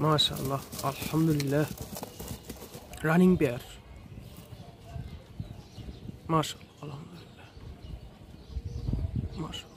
ما شاء الله الحمد لله رانينج بير ما شاء الله الحمد لله ما شاء الله